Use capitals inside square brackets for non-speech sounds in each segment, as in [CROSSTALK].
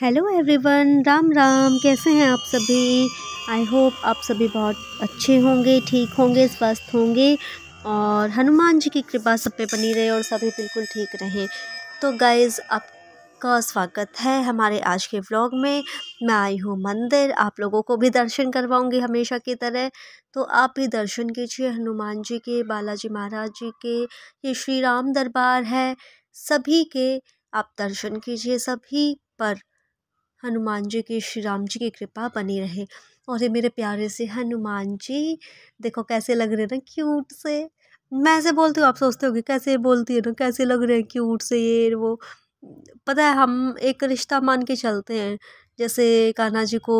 hello everyone Ram Ram कैसे हैं आप सभी आई होप आप सभी बहुत अच्छे होंगे ठीक होंगे स्वस्थ होंगे और हनुमान जी की कृपा सब पे बनी रहे और सभी बिल्कुल ठीक रहें तो गाइज़ आप आपका स्वागत है हमारे आज के व्लॉग में मैं आई हूँ मंदिर आप लोगों को भी दर्शन करवाऊँगी हमेशा की तरह तो आप भी दर्शन कीजिए हनुमान जी के बालाजी महाराज जी के ये श्री राम दरबार है सभी के आप दर्शन कीजिए सभी पर हनुमान जी की श्री राम जी की कृपा बनी रहे और ये मेरे प्यारे से हनुमान जी देखो कैसे लग रहे ना क्यूट से मैं ऐसे बोलती हूँ आप सोचते होगे कैसे बोलती है ना कैसे लग रहे हैं क्यूट से ये वो पता है हम एक रिश्ता मान के चलते हैं जैसे कान्हा जी को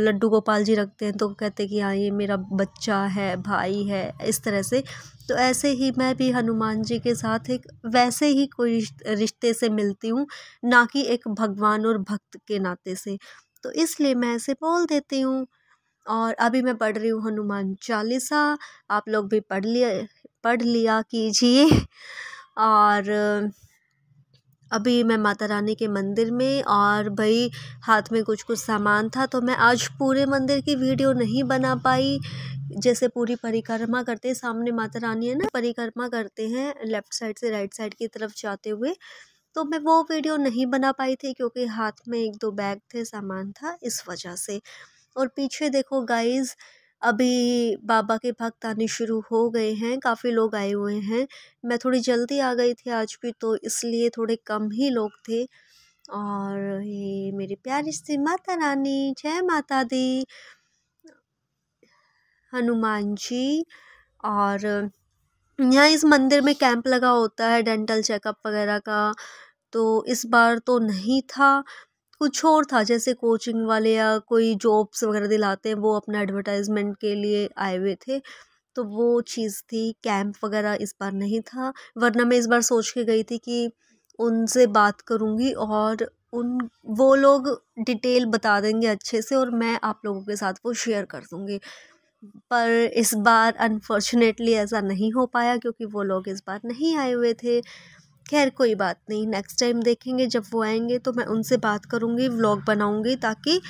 लड्डू गोपाल जी रखते हैं तो कहते हैं कि हाँ ये मेरा बच्चा है भाई है इस तरह से तो ऐसे ही मैं भी हनुमान जी के साथ एक वैसे ही कोई रिश्ते से मिलती हूँ ना कि एक भगवान और भक्त के नाते से तो इसलिए मैं ऐसे बोल देती हूँ और अभी मैं पढ़ रही हूँ हनुमान चालीसा आप लोग भी पढ़ लिया पढ़ लिया कीजिए और अभी मैं माता रानी के मंदिर में और भाई हाथ में कुछ कुछ सामान था तो मैं आज पूरे मंदिर की वीडियो नहीं बना पाई जैसे पूरी परिक्रमा करते हैं सामने माता रानी है ना परिक्रमा करते हैं लेफ़्ट साइड से राइट साइड की तरफ जाते हुए तो मैं वो वीडियो नहीं बना पाई थी क्योंकि हाथ में एक दो बैग थे सामान था इस वजह से और पीछे देखो गाइज़ अभी बाबा के भक्त आने शुरू हो गए हैं काफ़ी लोग आए हुए हैं मैं थोड़ी जल्दी आ गई थी आज भी तो इसलिए थोड़े कम ही लोग थे और ये मेरी प्यारी से माता रानी जय माता दी हनुमान जी और यहाँ इस मंदिर में कैंप लगा होता है डेंटल चेकअप वगैरह का तो इस बार तो नहीं था कुछ और था जैसे कोचिंग वाले या कोई जॉब्स वगैरह दिलाते हैं वो अपना एडवर्टाइजमेंट के लिए आए हुए थे तो वो चीज़ थी कैंप वगैरह इस बार नहीं था वरना मैं इस बार सोच के गई थी कि उनसे बात करूँगी और उन वो लोग डिटेल बता देंगे अच्छे से और मैं आप लोगों के साथ वो शेयर कर दूँगी पर इस बार अनफॉर्चुनेटली ऐसा नहीं हो पाया क्योंकि वो लोग इस बार नहीं आए हुए थे खैर कोई बात नहीं नेक्स्ट टाइम देखेंगे जब वो आएंगे तो मैं उनसे बात करूँगी व्लॉग बनाऊँगी ताकि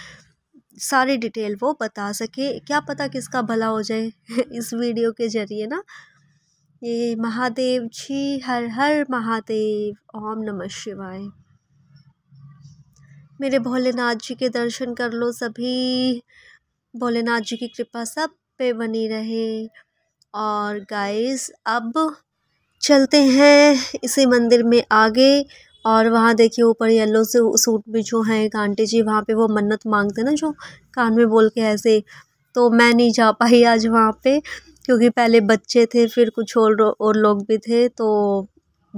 सारी डिटेल वो बता सके क्या पता किसका भला हो जाए [LAUGHS] इस वीडियो के ज़रिए ना ये महादेव जी हर हर महादेव ओम नमः शिवाय मेरे भोलेनाथ जी के दर्शन कर लो सभी भोलेनाथ जी की कृपा सब पे बनी रहे और गाइस अब चलते हैं इसी मंदिर में आगे और वहाँ देखिए ऊपर येलो से सूट में जो है कांटे जी वहाँ पे वो मन्नत मांगते ना जो कान में बोल के ऐसे तो मैं नहीं जा पाई आज वहाँ पे क्योंकि पहले बच्चे थे फिर कुछ और और लोग भी थे तो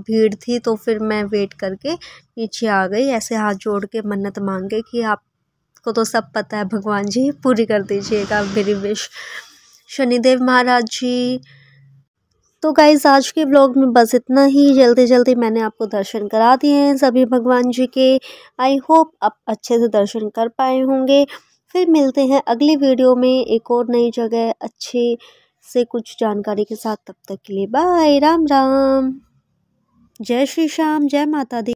भीड़ थी तो फिर मैं वेट करके नीचे आ गई ऐसे हाथ जोड़ के मन्नत मांगे कि आपको तो सब पता है भगवान जी पूरी कर दीजिएगा मेरी विश शनिदेव महाराज जी तो गाइज आज के ब्लॉग में बस इतना ही जल्दी जल्दी मैंने आपको दर्शन करा दिए हैं सभी भगवान जी के आई होप आप अच्छे से दर्शन कर पाए होंगे फिर मिलते हैं अगली वीडियो में एक और नई जगह अच्छे से कुछ जानकारी के साथ तब तक के लिए बाय राम राम जय श्री श्याम जय माता दी